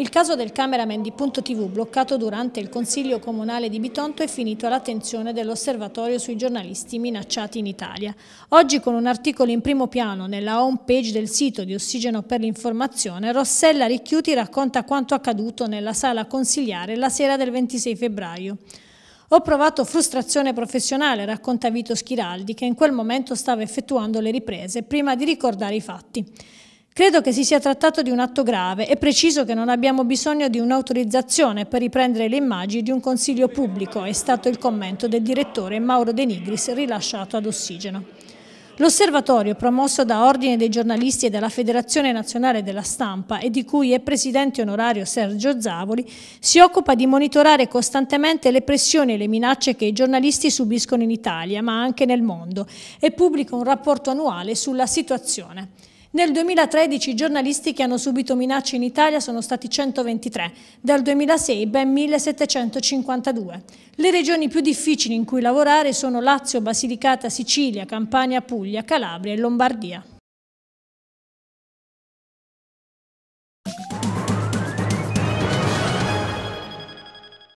Il caso del cameraman di Punto TV bloccato durante il Consiglio Comunale di Bitonto è finito all'attenzione dell'osservatorio sui giornalisti minacciati in Italia. Oggi con un articolo in primo piano nella home page del sito di Ossigeno per l'informazione, Rossella Ricchiuti racconta quanto accaduto nella sala consigliare la sera del 26 febbraio. Ho provato frustrazione professionale, racconta Vito Schiraldi, che in quel momento stava effettuando le riprese prima di ricordare i fatti. Credo che si sia trattato di un atto grave e preciso che non abbiamo bisogno di un'autorizzazione per riprendere le immagini di un consiglio pubblico, è stato il commento del direttore Mauro De Nigris rilasciato ad ossigeno. L'osservatorio, promosso da Ordine dei giornalisti e dalla Federazione Nazionale della Stampa e di cui è presidente onorario Sergio Zavoli, si occupa di monitorare costantemente le pressioni e le minacce che i giornalisti subiscono in Italia, ma anche nel mondo, e pubblica un rapporto annuale sulla situazione. Nel 2013 i giornalisti che hanno subito minacce in Italia sono stati 123, dal 2006 ben 1752. Le regioni più difficili in cui lavorare sono Lazio, Basilicata, Sicilia, Campania, Puglia, Calabria e Lombardia.